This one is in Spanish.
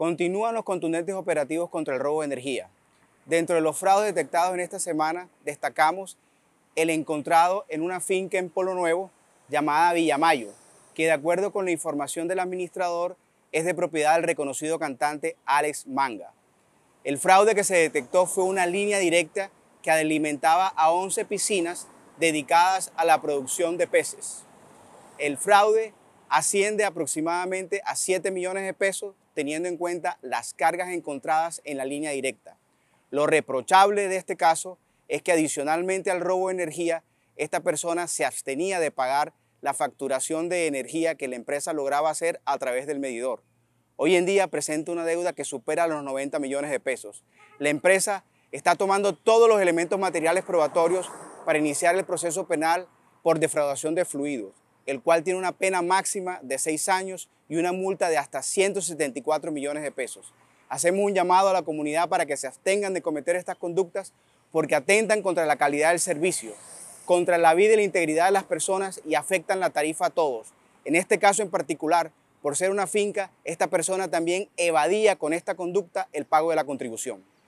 Continúan los contundentes operativos contra el robo de energía. Dentro de los fraudes detectados en esta semana, destacamos el encontrado en una finca en Polo Nuevo llamada Villamayo, que de acuerdo con la información del administrador es de propiedad del reconocido cantante Alex Manga. El fraude que se detectó fue una línea directa que alimentaba a 11 piscinas dedicadas a la producción de peces. El fraude asciende aproximadamente a 7 millones de pesos teniendo en cuenta las cargas encontradas en la línea directa. Lo reprochable de este caso es que adicionalmente al robo de energía, esta persona se abstenía de pagar la facturación de energía que la empresa lograba hacer a través del medidor. Hoy en día presenta una deuda que supera los 90 millones de pesos. La empresa está tomando todos los elementos materiales probatorios para iniciar el proceso penal por defraudación de fluidos el cual tiene una pena máxima de seis años y una multa de hasta 174 millones de pesos. Hacemos un llamado a la comunidad para que se abstengan de cometer estas conductas porque atentan contra la calidad del servicio, contra la vida y la integridad de las personas y afectan la tarifa a todos. En este caso en particular, por ser una finca, esta persona también evadía con esta conducta el pago de la contribución.